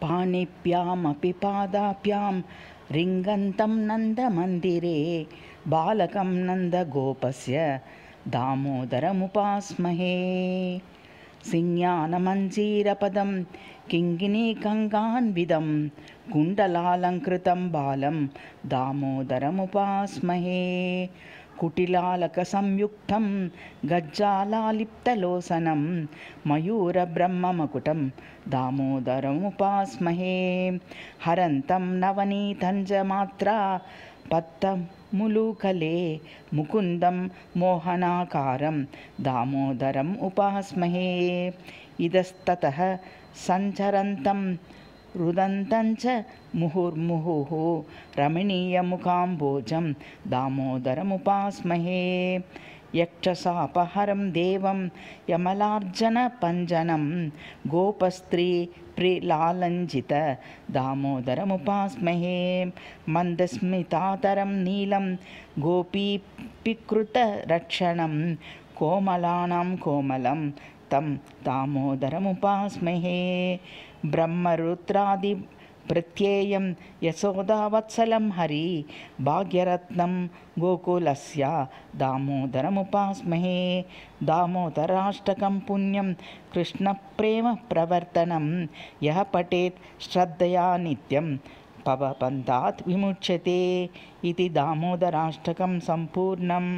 पाणिभ्यामपि पादाभ्यां रिङ्गन्तं नन्दमन्दिरे बालकं नन्दगोपस्य दामोदरमुपास्महे सिज्ञानमञ्जीरपदं किङ्गिनीकङ्गान्विदं कुण्डलालङ्कृतं बालं दामोदरमुपास्महे कुटिलालकसंयुक्तं गज्जालालिप्तलोसनं मयूरब्रह्ममकुटं दामोदरमुपास्महे हरन्तं नवनीतञ्जमात्रा पत्तमुलूकले मुकुन्दं मोहनाकारं दामोदरम् उपास्महे इतस्ततः सञ्चरन्तं रुदन्तं च मुहुर्मुहुः रमणीयमुखाम्बोजं दामोदरमुपास्महे यक्षसा अपहरं देवं यमलार्जनपञ्जनं गोपस्त्री प्रिलालञ्जित दामोदरमुपास्महे मन्दस्मितातरं नीलं गोपीपिकृतरक्षणं कोमलानां कोमलं तं दामोदरमुपास्महे ब्रह्मरुद्रादि प्रत्येयं यशोदावत्सलं हरि भाग्यरत्नं गोकुलस्य दामोदरमुपास्महे दामोदराष्टकं पुण्यं कृष्णप्रेमप्रवर्तनं यः पठेत् श्रद्धया नित्यं पवपन्थात् विमुच्यते इति दामोदराष्टकं सम्पूर्णम्